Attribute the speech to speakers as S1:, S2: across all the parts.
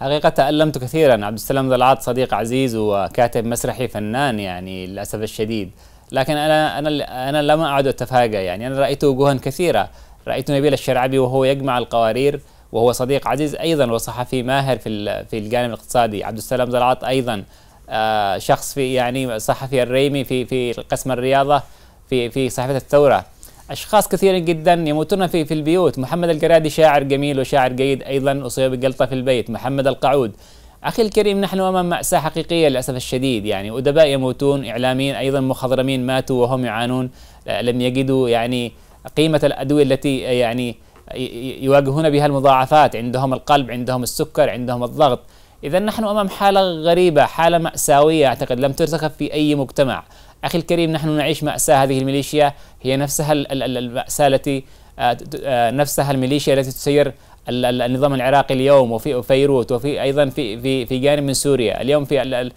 S1: حقيقة تألمت كثيرا عبد السلام ضلعات صديق عزيز وكاتب مسرحي فنان يعني للأسف الشديد لكن أنا أنا أنا لم أعد أتفاجأ يعني أنا رأيت وجوها كثيرة رأيت نبيل الشرعبي وهو يجمع القوارير وهو صديق عزيز أيضا وصحفي ماهر في في الجانب الاقتصادي عبد السلام ضلعات أيضا آه، شخص في يعني صحفي الريمي في في قسم الرياضة في في صحيفة الثورة أشخاص كثير جدا يموتون في في البيوت محمد القرادي شاعر جميل وشاعر جيد أيضا أصيب بجلطة في البيت محمد القعود أخي الكريم نحن أمام مأساة حقيقية للأسف الشديد يعني أدباء يموتون إعلاميين أيضا مخضرمين ماتوا وهم يعانون لم يجدوا يعني قيمة الأدوية التي يعني يواجهون بها المضاعفات عندهم القلب عندهم السكر عندهم الضغط إذا نحن أمام حالة غريبة حالة مأساوية أعتقد لم ترتكب في أي مجتمع أخي الكريم نحن نعيش مأساة هذه الميليشيا هي نفسها المأساة التي آه، آه، نفسها الميليشيا التي تسير النظام العراقي اليوم وفي فيروت وفي أيضا في في في جانب من سوريا اليوم في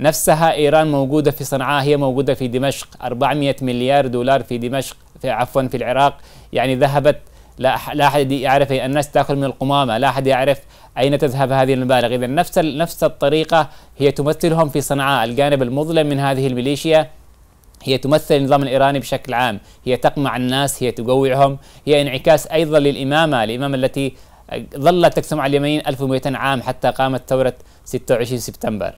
S1: نفسها إيران موجودة في صنعاء هي موجودة في دمشق 400 مليار دولار في دمشق في عفوا في العراق يعني ذهبت لا لا احد يعرف الناس تاكل من القمامه، لا احد يعرف اين تذهب هذه المبالغ، اذا نفس نفس الطريقه هي تمثلهم في صنعاء، الجانب المظلم من هذه الميليشيا هي تمثل النظام الايراني بشكل عام، هي تقمع الناس، هي تجوعهم، هي انعكاس ايضا للامامه، الامامه التي ظلت تكتم على اليمين 1200 عام حتى قامت ثوره 26 سبتمبر.